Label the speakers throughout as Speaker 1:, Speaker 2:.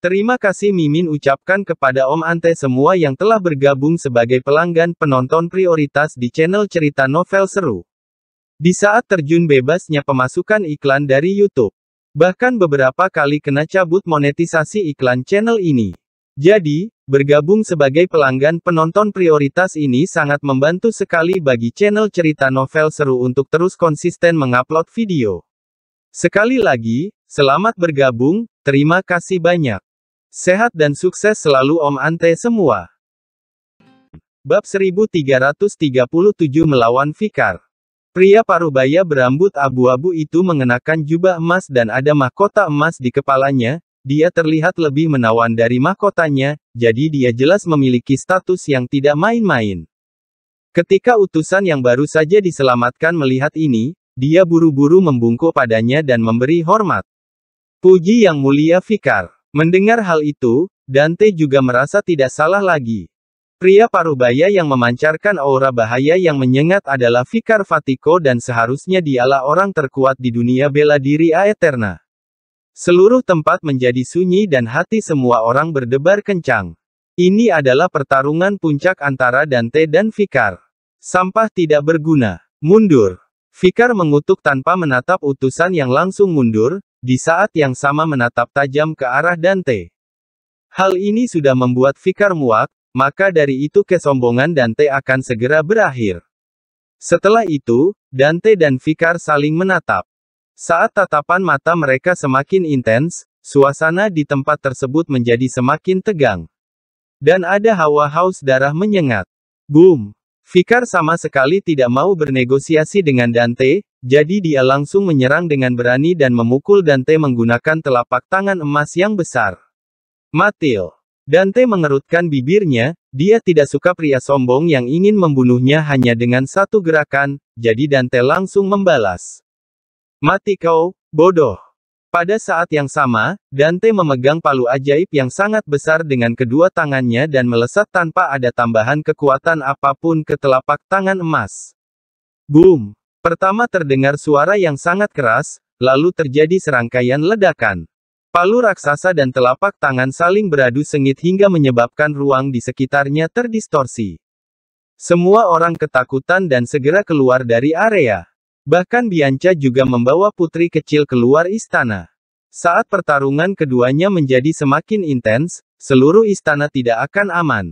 Speaker 1: Terima kasih Mimin ucapkan kepada Om Ante semua yang telah bergabung sebagai pelanggan penonton prioritas di channel cerita novel seru. Di saat terjun bebasnya pemasukan iklan dari YouTube. Bahkan beberapa kali kena cabut monetisasi iklan channel ini. Jadi, bergabung sebagai pelanggan penonton prioritas ini sangat membantu sekali bagi channel cerita novel seru untuk terus konsisten mengupload video. Sekali lagi, selamat bergabung, terima kasih banyak. Sehat dan sukses selalu Om Ante semua. Bab 1337 melawan Fikar. Pria parubaya berambut abu-abu itu mengenakan jubah emas dan ada mahkota emas di kepalanya, dia terlihat lebih menawan dari mahkotanya, jadi dia jelas memiliki status yang tidak main-main. Ketika utusan yang baru saja diselamatkan melihat ini, dia buru-buru membungkuk padanya dan memberi hormat. Puji Yang Mulia Fikar. Mendengar hal itu, Dante juga merasa tidak salah lagi. Pria parubaya yang memancarkan aura bahaya yang menyengat adalah Vicar Fatiko dan seharusnya dialah orang terkuat di dunia bela diri Aeterna. Seluruh tempat menjadi sunyi dan hati semua orang berdebar kencang. Ini adalah pertarungan puncak antara Dante dan Vicar. Sampah tidak berguna. Mundur. Fikar mengutuk tanpa menatap utusan yang langsung mundur, di saat yang sama menatap tajam ke arah Dante. Hal ini sudah membuat Fikar muak, maka dari itu kesombongan Dante akan segera berakhir. Setelah itu, Dante dan Fikar saling menatap. Saat tatapan mata mereka semakin intens, suasana di tempat tersebut menjadi semakin tegang. Dan ada hawa haus darah menyengat. Boom! Fikar sama sekali tidak mau bernegosiasi dengan Dante, jadi dia langsung menyerang dengan berani dan memukul Dante menggunakan telapak tangan emas yang besar. Matil. Dante mengerutkan bibirnya, dia tidak suka pria sombong yang ingin membunuhnya hanya dengan satu gerakan, jadi Dante langsung membalas. Mati kau, bodoh. Pada saat yang sama, Dante memegang palu ajaib yang sangat besar dengan kedua tangannya dan melesat tanpa ada tambahan kekuatan apapun ke telapak tangan emas. Boom! Pertama terdengar suara yang sangat keras, lalu terjadi serangkaian ledakan. Palu raksasa dan telapak tangan saling beradu sengit hingga menyebabkan ruang di sekitarnya terdistorsi. Semua orang ketakutan dan segera keluar dari area. Bahkan Bianca juga membawa putri kecil keluar istana. Saat pertarungan keduanya menjadi semakin intens, seluruh istana tidak akan aman.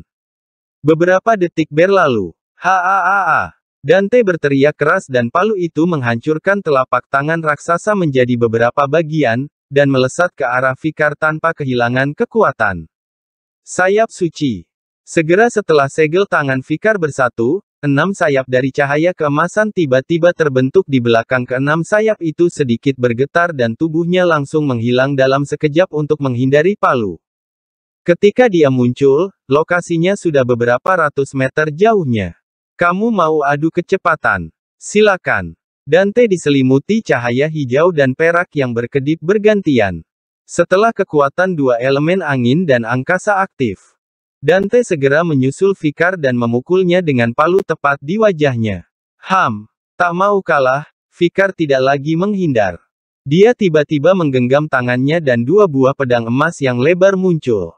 Speaker 1: Beberapa detik berlalu. Haaaaa. Dante berteriak keras dan palu itu menghancurkan telapak tangan raksasa menjadi beberapa bagian, dan melesat ke arah Fikar tanpa kehilangan kekuatan. Sayap suci. Segera setelah segel tangan Fikar bersatu, enam sayap dari cahaya keemasan tiba-tiba terbentuk di belakang keenam sayap itu sedikit bergetar dan tubuhnya langsung menghilang dalam sekejap untuk menghindari palu. Ketika dia muncul, lokasinya sudah beberapa ratus meter jauhnya. Kamu mau adu kecepatan? Silakan. Dante diselimuti cahaya hijau dan perak yang berkedip bergantian. Setelah kekuatan dua elemen angin dan angkasa aktif, Dante segera menyusul Fikar dan memukulnya dengan palu tepat di wajahnya. Ham, tak mau kalah, Fikar tidak lagi menghindar. Dia tiba-tiba menggenggam tangannya dan dua buah pedang emas yang lebar muncul.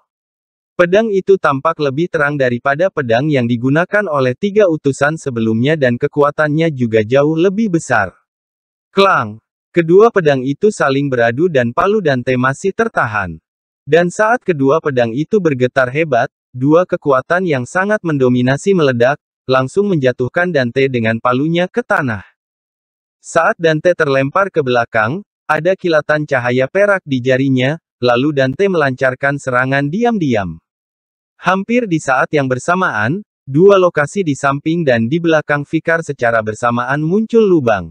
Speaker 1: Pedang itu tampak lebih terang daripada pedang yang digunakan oleh tiga utusan sebelumnya dan kekuatannya juga jauh lebih besar. Klang! Kedua pedang itu saling beradu dan Palu Dante masih tertahan. Dan saat kedua pedang itu bergetar hebat, dua kekuatan yang sangat mendominasi meledak, langsung menjatuhkan Dante dengan palunya ke tanah. Saat Dante terlempar ke belakang, ada kilatan cahaya perak di jarinya, lalu Dante melancarkan serangan diam-diam. Hampir di saat yang bersamaan, dua lokasi di samping dan di belakang Fikar secara bersamaan muncul lubang.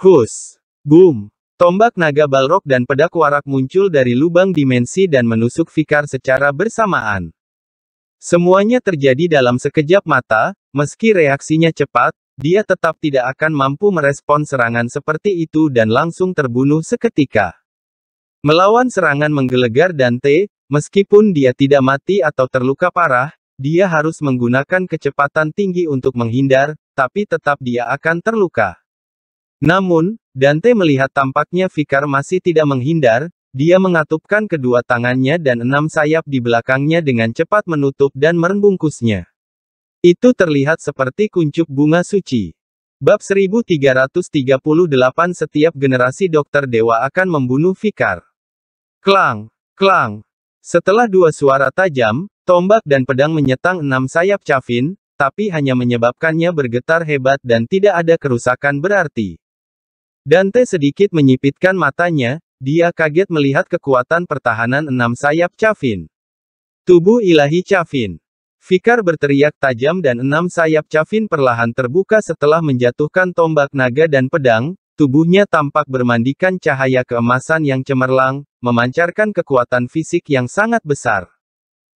Speaker 1: Hus! Boom! Tombak naga balrog dan pedak warak muncul dari lubang dimensi dan menusuk Fikar secara bersamaan. Semuanya terjadi dalam sekejap mata, meski reaksinya cepat, dia tetap tidak akan mampu merespon serangan seperti itu dan langsung terbunuh seketika. Melawan serangan menggelegar Dante, Meskipun dia tidak mati atau terluka parah, dia harus menggunakan kecepatan tinggi untuk menghindar, tapi tetap dia akan terluka. Namun, Dante melihat tampaknya Fikar masih tidak menghindar, dia mengatupkan kedua tangannya dan enam sayap di belakangnya dengan cepat menutup dan merembungkusnya. Itu terlihat seperti kuncup bunga suci. Bab 1338 Setiap generasi dokter dewa akan membunuh Fikar. Klang, klang, setelah dua suara tajam, tombak dan pedang menyetang enam sayap Cavin, tapi hanya menyebabkannya bergetar hebat dan tidak ada kerusakan berarti. Dante sedikit menyipitkan matanya, dia kaget melihat kekuatan pertahanan enam sayap Cavin. Tubuh ilahi Cavin. Fikar berteriak tajam dan enam sayap Cavin perlahan terbuka setelah menjatuhkan tombak naga dan pedang, Tubuhnya tampak bermandikan cahaya keemasan yang cemerlang, memancarkan kekuatan fisik yang sangat besar.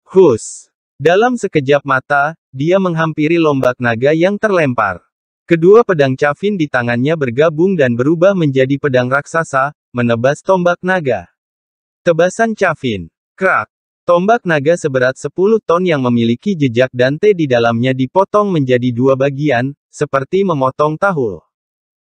Speaker 1: Hus! Dalam sekejap mata, dia menghampiri lombak naga yang terlempar. Kedua pedang Cavin di tangannya bergabung dan berubah menjadi pedang raksasa, menebas tombak naga. Tebasan Cavin. Krak. Tombak naga seberat 10 ton yang memiliki jejak Dante di dalamnya dipotong menjadi dua bagian, seperti memotong tahul.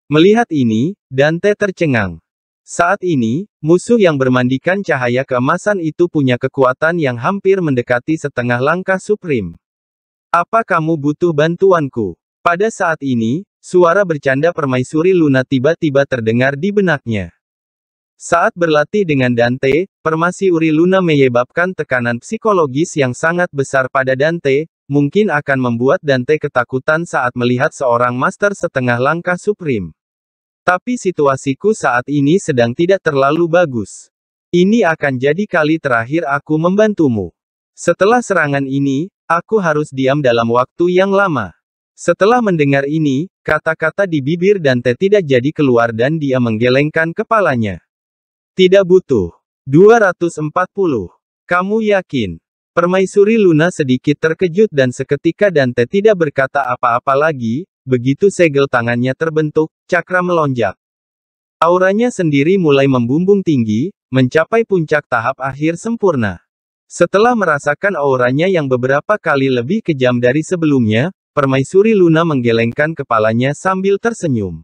Speaker 1: Melihat ini, Dante tercengang. Saat ini, musuh yang bermandikan cahaya keemasan itu punya kekuatan yang hampir mendekati setengah langkah Supreme. Apa kamu butuh bantuanku? Pada saat ini, suara bercanda permaisuri Luna tiba-tiba terdengar di benaknya. Saat berlatih dengan Dante, permaisuri Luna menyebabkan tekanan psikologis yang sangat besar pada Dante, Mungkin akan membuat Dante ketakutan saat melihat seorang master setengah langkah Supreme. Tapi situasiku saat ini sedang tidak terlalu bagus. Ini akan jadi kali terakhir aku membantumu. Setelah serangan ini, aku harus diam dalam waktu yang lama. Setelah mendengar ini, kata-kata di bibir Dante tidak jadi keluar dan dia menggelengkan kepalanya. Tidak butuh. 240. Kamu yakin? Permaisuri Luna sedikit terkejut dan seketika Dante tidak berkata apa-apa lagi, begitu segel tangannya terbentuk, cakra melonjak. Auranya sendiri mulai membumbung tinggi, mencapai puncak tahap akhir sempurna. Setelah merasakan auranya yang beberapa kali lebih kejam dari sebelumnya, Permaisuri Luna menggelengkan kepalanya sambil tersenyum.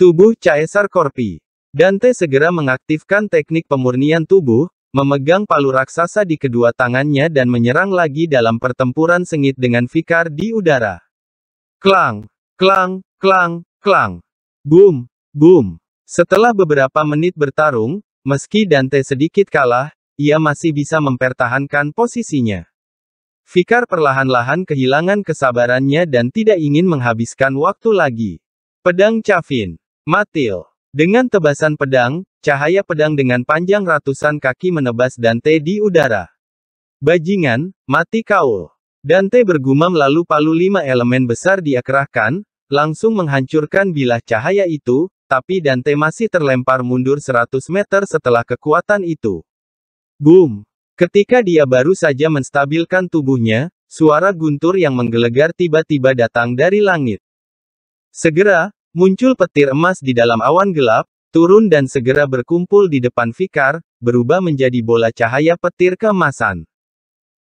Speaker 1: Tubuh Caesar Corpi. Dante segera mengaktifkan teknik pemurnian tubuh, memegang palu raksasa di kedua tangannya dan menyerang lagi dalam pertempuran sengit dengan Fikar di udara. Klang, klang, klang, klang. Boom, boom. Setelah beberapa menit bertarung, meski Dante sedikit kalah, ia masih bisa mempertahankan posisinya. Fikar perlahan-lahan kehilangan kesabarannya dan tidak ingin menghabiskan waktu lagi. Pedang Cavin, Matil. Dengan tebasan pedang, cahaya pedang dengan panjang ratusan kaki menebas Dante di udara. Bajingan, mati kaul. Dante bergumam lalu palu lima elemen besar diakerahkan, langsung menghancurkan bilah cahaya itu, tapi Dante masih terlempar mundur 100 meter setelah kekuatan itu. Boom! Ketika dia baru saja menstabilkan tubuhnya, suara guntur yang menggelegar tiba-tiba datang dari langit. Segera, Muncul petir emas di dalam awan gelap, turun dan segera berkumpul di depan Fikar, berubah menjadi bola cahaya petir keemasan.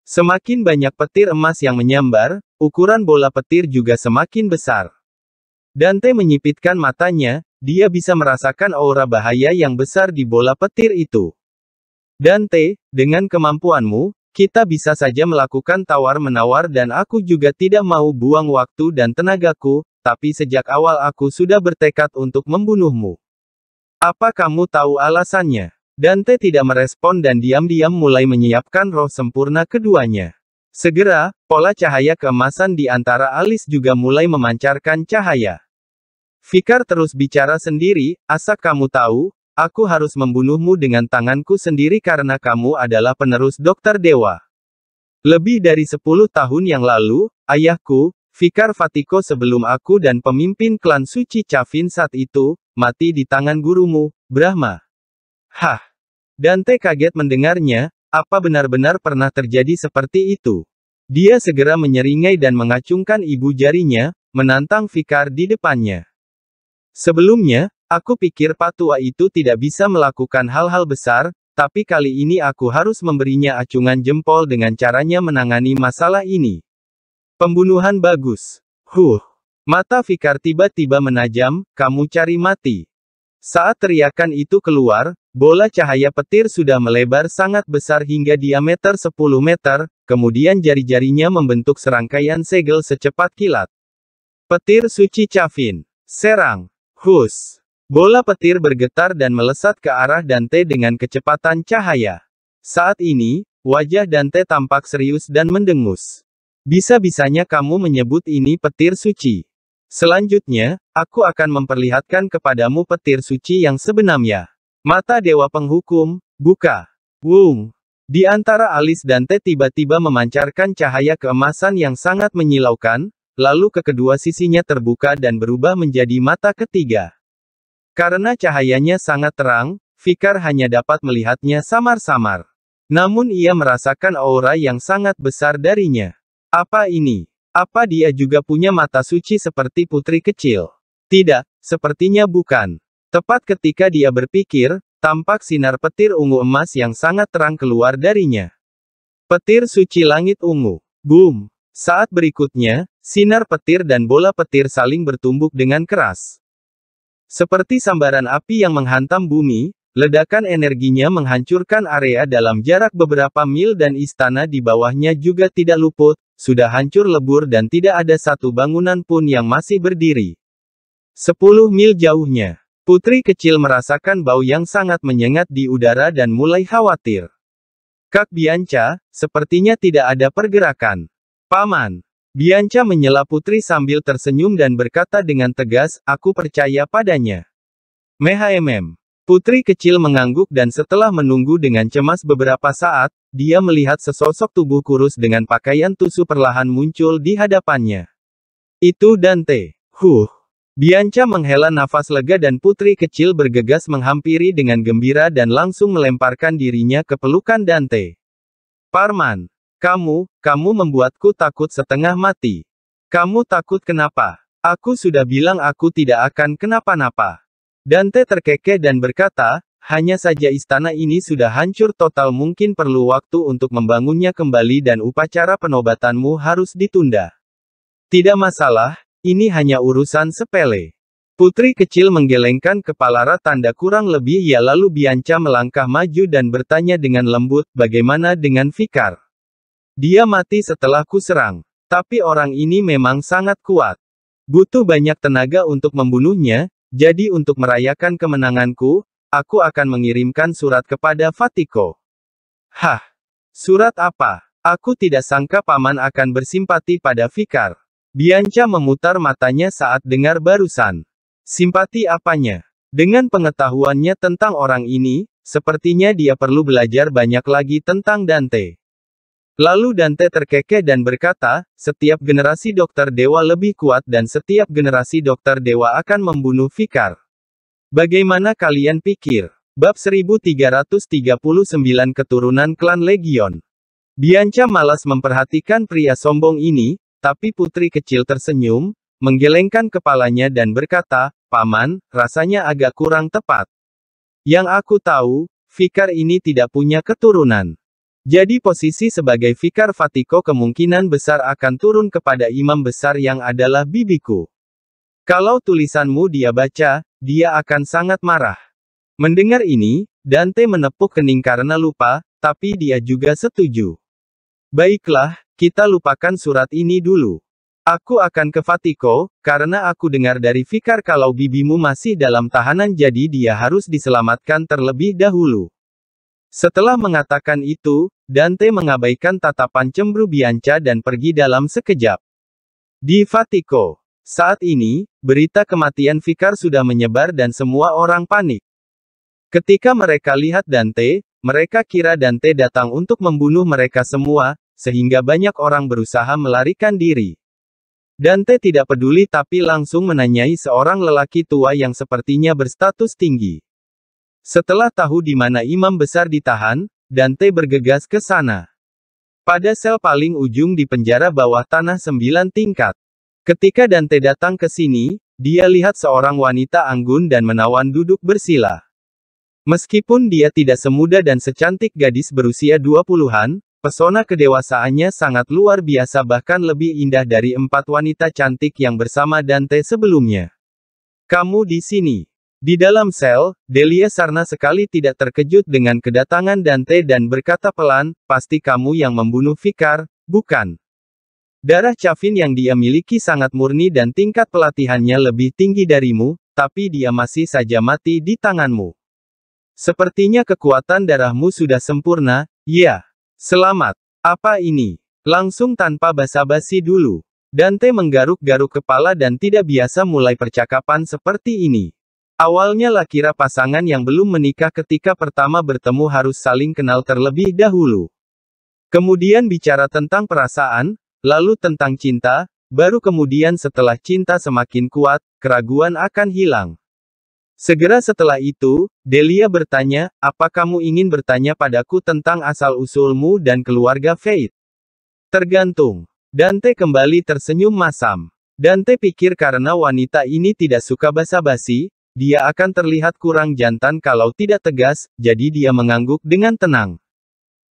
Speaker 1: Semakin banyak petir emas yang menyambar, ukuran bola petir juga semakin besar. Dante menyipitkan matanya, dia bisa merasakan aura bahaya yang besar di bola petir itu. Dante, dengan kemampuanmu, kita bisa saja melakukan tawar-menawar dan aku juga tidak mau buang waktu dan tenagaku, tapi sejak awal aku sudah bertekad untuk membunuhmu. Apa kamu tahu alasannya? Dante tidak merespon dan diam-diam mulai menyiapkan roh sempurna keduanya. Segera, pola cahaya keemasan di antara alis juga mulai memancarkan cahaya. Fikar terus bicara sendiri, asa kamu tahu, aku harus membunuhmu dengan tanganku sendiri karena kamu adalah penerus dokter dewa. Lebih dari 10 tahun yang lalu, ayahku, Fikar Fatiko sebelum aku dan pemimpin klan suci Cavin saat itu, mati di tangan gurumu, Brahma. Hah. Dante kaget mendengarnya, apa benar-benar pernah terjadi seperti itu? Dia segera menyeringai dan mengacungkan ibu jarinya, menantang Fikar di depannya. Sebelumnya, aku pikir patua itu tidak bisa melakukan hal-hal besar, tapi kali ini aku harus memberinya acungan jempol dengan caranya menangani masalah ini. Pembunuhan bagus. Huh. Mata Fikar tiba-tiba menajam, kamu cari mati. Saat teriakan itu keluar, bola cahaya petir sudah melebar sangat besar hingga diameter 10 meter, kemudian jari-jarinya membentuk serangkaian segel secepat kilat. Petir suci Chavin. Serang. Hus. Bola petir bergetar dan melesat ke arah Dante dengan kecepatan cahaya. Saat ini, wajah Dante tampak serius dan mendengus. Bisa-bisanya kamu menyebut ini petir suci. Selanjutnya, aku akan memperlihatkan kepadamu petir suci yang sebenarnya. Mata Dewa Penghukum, buka. Wung. Di antara alis Dante tiba-tiba memancarkan cahaya keemasan yang sangat menyilaukan, lalu ke kedua sisinya terbuka dan berubah menjadi mata ketiga. Karena cahayanya sangat terang, Fikar hanya dapat melihatnya samar-samar. Namun ia merasakan aura yang sangat besar darinya. Apa ini? Apa dia juga punya mata suci seperti putri kecil? Tidak, sepertinya bukan. Tepat ketika dia berpikir, tampak sinar petir ungu emas yang sangat terang keluar darinya. Petir suci langit ungu. Boom! Saat berikutnya, sinar petir dan bola petir saling bertumbuk dengan keras. Seperti sambaran api yang menghantam bumi, ledakan energinya menghancurkan area dalam jarak beberapa mil dan istana di bawahnya juga tidak luput, sudah hancur lebur dan tidak ada satu bangunan pun yang masih berdiri. Sepuluh mil jauhnya, putri kecil merasakan bau yang sangat menyengat di udara dan mulai khawatir. Kak Bianca, sepertinya tidak ada pergerakan. Paman, Bianca menyela putri sambil tersenyum dan berkata dengan tegas, aku percaya padanya. Mhmm. Putri kecil mengangguk dan setelah menunggu dengan cemas beberapa saat, dia melihat sesosok tubuh kurus dengan pakaian tusu perlahan muncul di hadapannya. Itu Dante. Huh. Bianca menghela nafas lega dan putri kecil bergegas menghampiri dengan gembira dan langsung melemparkan dirinya ke pelukan Dante. Parman. Kamu, kamu membuatku takut setengah mati. Kamu takut kenapa? Aku sudah bilang aku tidak akan kenapa-napa. Dante terkekeh dan berkata, hanya saja istana ini sudah hancur total mungkin perlu waktu untuk membangunnya kembali dan upacara penobatanmu harus ditunda. Tidak masalah, ini hanya urusan sepele. Putri kecil menggelengkan kepala rata tanda kurang lebih Ia lalu Bianca melangkah maju dan bertanya dengan lembut, bagaimana dengan Fikar? Dia mati setelahku serang. Tapi orang ini memang sangat kuat. Butuh banyak tenaga untuk membunuhnya, jadi untuk merayakan kemenanganku, aku akan mengirimkan surat kepada Fatiko. Hah? Surat apa? Aku tidak sangka paman akan bersimpati pada Fikar. Bianca memutar matanya saat dengar barusan. Simpati apanya? Dengan pengetahuannya tentang orang ini, sepertinya dia perlu belajar banyak lagi tentang Dante. Lalu Dante terkekeh dan berkata, setiap generasi dokter dewa lebih kuat dan setiap generasi dokter dewa akan membunuh Fikar. Bagaimana kalian pikir? Bab 1339 Keturunan Klan Legion Bianca malas memperhatikan pria sombong ini, tapi putri kecil tersenyum, menggelengkan kepalanya dan berkata, Paman, rasanya agak kurang tepat. Yang aku tahu, Fikar ini tidak punya keturunan. Jadi posisi sebagai Fikar Fatiko kemungkinan besar akan turun kepada imam besar yang adalah bibiku. Kalau tulisanmu dia baca, dia akan sangat marah. Mendengar ini, Dante menepuk kening karena lupa, tapi dia juga setuju. Baiklah, kita lupakan surat ini dulu. Aku akan ke Fatiko, karena aku dengar dari Fikar kalau bibimu masih dalam tahanan jadi dia harus diselamatkan terlebih dahulu. Setelah mengatakan itu, Dante mengabaikan tatapan cemburu Bianca dan pergi dalam sekejap. Di Fatico. Saat ini, berita kematian Fikar sudah menyebar dan semua orang panik. Ketika mereka lihat Dante, mereka kira Dante datang untuk membunuh mereka semua, sehingga banyak orang berusaha melarikan diri. Dante tidak peduli tapi langsung menanyai seorang lelaki tua yang sepertinya berstatus tinggi. Setelah tahu di mana imam besar ditahan, Dante bergegas ke sana. Pada sel paling ujung di penjara bawah tanah sembilan tingkat. Ketika Dante datang ke sini, dia lihat seorang wanita anggun dan menawan duduk bersila. Meskipun dia tidak semuda dan secantik gadis berusia 20-an, pesona kedewasaannya sangat luar biasa bahkan lebih indah dari empat wanita cantik yang bersama Dante sebelumnya. Kamu di sini. Di dalam sel, Delia Sarna sekali tidak terkejut dengan kedatangan Dante dan berkata pelan, pasti kamu yang membunuh Fikar, bukan. Darah Cavin yang dia miliki sangat murni dan tingkat pelatihannya lebih tinggi darimu, tapi dia masih saja mati di tanganmu. Sepertinya kekuatan darahmu sudah sempurna, ya. Selamat. Apa ini? Langsung tanpa basa-basi dulu. Dante menggaruk-garuk kepala dan tidak biasa mulai percakapan seperti ini. Awalnya lah kira pasangan yang belum menikah ketika pertama bertemu harus saling kenal terlebih dahulu. Kemudian bicara tentang perasaan, lalu tentang cinta, baru kemudian setelah cinta semakin kuat, keraguan akan hilang. Segera setelah itu, Delia bertanya, apa kamu ingin bertanya padaku tentang asal-usulmu dan keluarga Faith? Tergantung. Dante kembali tersenyum masam. Dante pikir karena wanita ini tidak suka basa-basi, dia akan terlihat kurang jantan kalau tidak tegas, jadi dia mengangguk dengan tenang.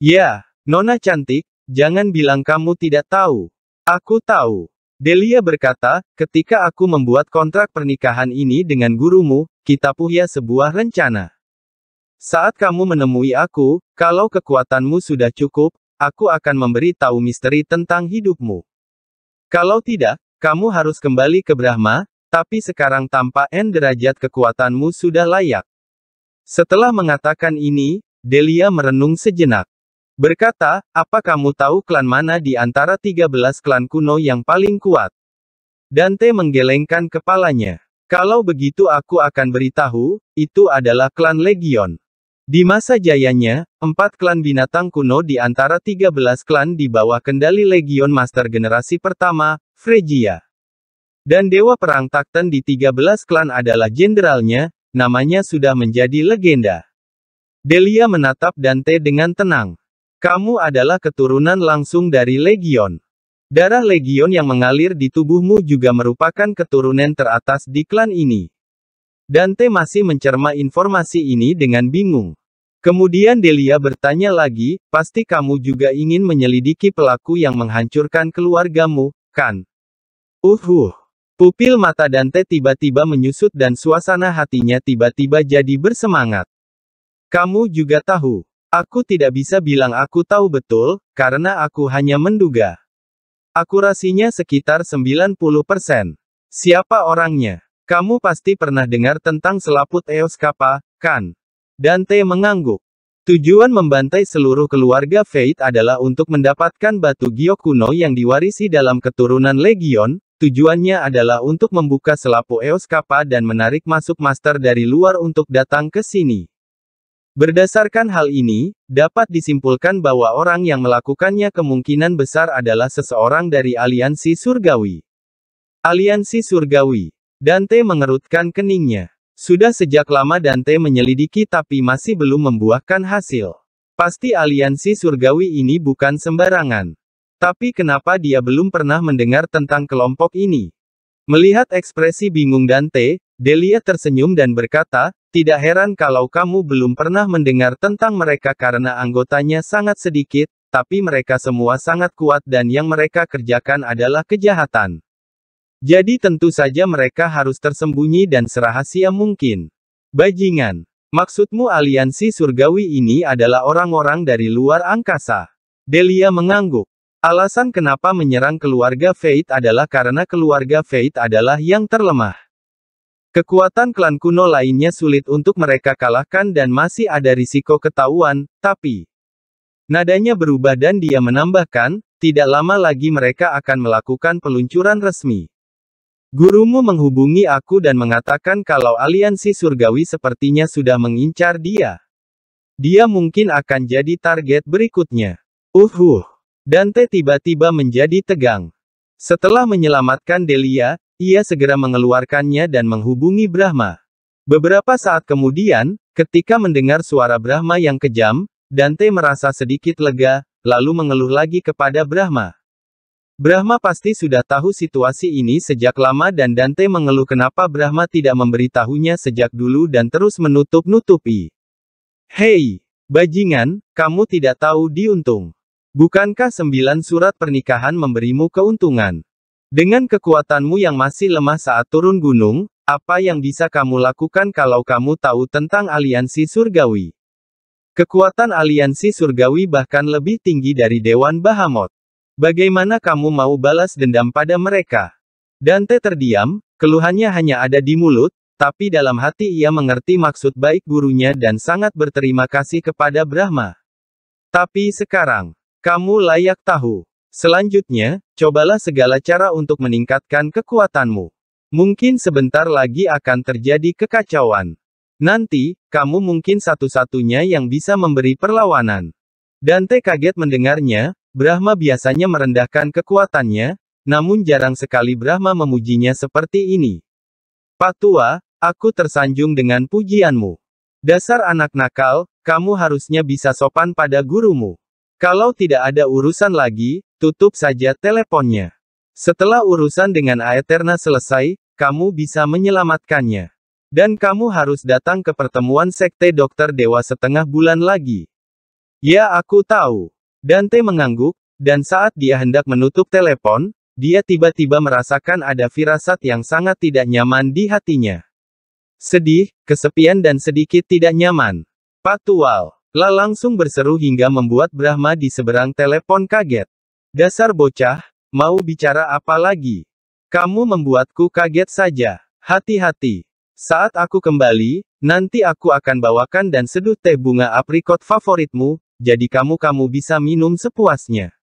Speaker 1: Ya, Nona cantik, jangan bilang kamu tidak tahu. Aku tahu. Delia berkata, ketika aku membuat kontrak pernikahan ini dengan gurumu, kita punya sebuah rencana. Saat kamu menemui aku, kalau kekuatanmu sudah cukup, aku akan memberi tahu misteri tentang hidupmu. Kalau tidak, kamu harus kembali ke Brahma, tapi sekarang tanpa N derajat kekuatanmu sudah layak. Setelah mengatakan ini, Delia merenung sejenak. Berkata, apa kamu tahu klan mana di antara 13 klan kuno yang paling kuat? Dante menggelengkan kepalanya. Kalau begitu aku akan beritahu, itu adalah klan Legion. Di masa jayanya, empat klan binatang kuno di antara 13 klan di bawah kendali Legion Master generasi pertama, Fregia. Dan Dewa Perang Takten di 13 klan adalah jenderalnya, namanya sudah menjadi legenda. Delia menatap Dante dengan tenang. Kamu adalah keturunan langsung dari Legion. Darah Legion yang mengalir di tubuhmu juga merupakan keturunan teratas di klan ini. Dante masih mencerma informasi ini dengan bingung. Kemudian Delia bertanya lagi, pasti kamu juga ingin menyelidiki pelaku yang menghancurkan keluargamu, kan? Uhuh. Pupil mata Dante tiba-tiba menyusut dan suasana hatinya tiba-tiba jadi bersemangat. Kamu juga tahu. Aku tidak bisa bilang aku tahu betul, karena aku hanya menduga. Akurasinya sekitar 90%. Siapa orangnya? Kamu pasti pernah dengar tentang selaput Eoskapa, kan? Dante mengangguk. Tujuan membantai seluruh keluarga Fate adalah untuk mendapatkan batu giok kuno yang diwarisi dalam keturunan legion, Tujuannya adalah untuk membuka selapu EOS Eoskapa dan menarik masuk master dari luar untuk datang ke sini. Berdasarkan hal ini, dapat disimpulkan bahwa orang yang melakukannya kemungkinan besar adalah seseorang dari aliansi surgawi. Aliansi surgawi. Dante mengerutkan keningnya. Sudah sejak lama Dante menyelidiki tapi masih belum membuahkan hasil. Pasti aliansi surgawi ini bukan sembarangan. Tapi kenapa dia belum pernah mendengar tentang kelompok ini? Melihat ekspresi bingung Dante, Delia tersenyum dan berkata, tidak heran kalau kamu belum pernah mendengar tentang mereka karena anggotanya sangat sedikit, tapi mereka semua sangat kuat dan yang mereka kerjakan adalah kejahatan. Jadi tentu saja mereka harus tersembunyi dan serahasia mungkin. Bajingan. Maksudmu aliansi surgawi ini adalah orang-orang dari luar angkasa? Delia mengangguk. Alasan kenapa menyerang keluarga Fate adalah karena keluarga Fate adalah yang terlemah. Kekuatan klan kuno lainnya sulit untuk mereka kalahkan dan masih ada risiko ketahuan, tapi nadanya berubah dan dia menambahkan, tidak lama lagi mereka akan melakukan peluncuran resmi. Gurumu menghubungi aku dan mengatakan kalau aliansi surgawi sepertinya sudah mengincar dia. Dia mungkin akan jadi target berikutnya. Uhuh. Dante tiba-tiba menjadi tegang. Setelah menyelamatkan Delia, ia segera mengeluarkannya dan menghubungi Brahma. Beberapa saat kemudian, ketika mendengar suara Brahma yang kejam, Dante merasa sedikit lega, lalu mengeluh lagi kepada Brahma. Brahma pasti sudah tahu situasi ini sejak lama dan Dante mengeluh kenapa Brahma tidak memberitahunya sejak dulu dan terus menutup-nutupi. Hei, bajingan, kamu tidak tahu diuntung. Bukankah sembilan surat pernikahan memberimu keuntungan? Dengan kekuatanmu yang masih lemah saat turun gunung, apa yang bisa kamu lakukan kalau kamu tahu tentang aliansi surgawi? Kekuatan aliansi surgawi bahkan lebih tinggi dari Dewan Bahamot. Bagaimana kamu mau balas dendam pada mereka? Dante terdiam, keluhannya hanya ada di mulut, tapi dalam hati ia mengerti maksud baik gurunya dan sangat berterima kasih kepada Brahma. Tapi sekarang, kamu layak tahu. Selanjutnya, cobalah segala cara untuk meningkatkan kekuatanmu. Mungkin sebentar lagi akan terjadi kekacauan. Nanti, kamu mungkin satu-satunya yang bisa memberi perlawanan. Dante kaget mendengarnya, Brahma biasanya merendahkan kekuatannya, namun jarang sekali Brahma memujinya seperti ini. Patua, aku tersanjung dengan pujianmu. Dasar anak nakal, kamu harusnya bisa sopan pada gurumu. Kalau tidak ada urusan lagi, tutup saja teleponnya. Setelah urusan dengan Aeterna selesai, kamu bisa menyelamatkannya. Dan kamu harus datang ke pertemuan sekte dokter dewa setengah bulan lagi. Ya aku tahu. Dante mengangguk, dan saat dia hendak menutup telepon, dia tiba-tiba merasakan ada firasat yang sangat tidak nyaman di hatinya. Sedih, kesepian dan sedikit tidak nyaman. Patual. La langsung berseru hingga membuat Brahma di seberang telepon kaget. Dasar bocah, mau bicara apa lagi? Kamu membuatku kaget saja. Hati-hati. Saat aku kembali, nanti aku akan bawakan dan seduh teh bunga aprikot favoritmu, jadi kamu-kamu bisa minum sepuasnya.